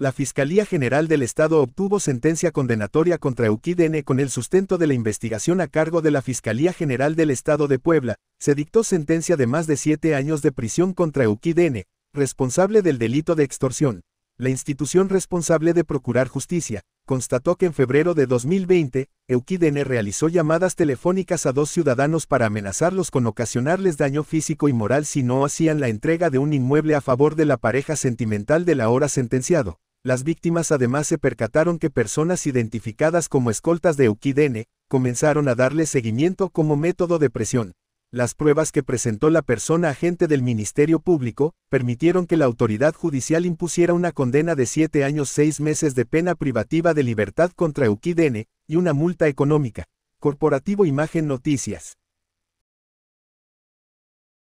La Fiscalía General del Estado obtuvo sentencia condenatoria contra Euquidene con el sustento de la investigación a cargo de la Fiscalía General del Estado de Puebla. Se dictó sentencia de más de siete años de prisión contra Euquidene, responsable del delito de extorsión. La institución responsable de procurar justicia constató que en febrero de 2020, Euquidene realizó llamadas telefónicas a dos ciudadanos para amenazarlos con ocasionarles daño físico y moral si no hacían la entrega de un inmueble a favor de la pareja sentimental del ahora sentenciado. Las víctimas además se percataron que personas identificadas como escoltas de Eukidene, comenzaron a darle seguimiento como método de presión. Las pruebas que presentó la persona agente del Ministerio Público, permitieron que la autoridad judicial impusiera una condena de siete años seis meses de pena privativa de libertad contra Eukidene, y una multa económica. Corporativo Imagen Noticias.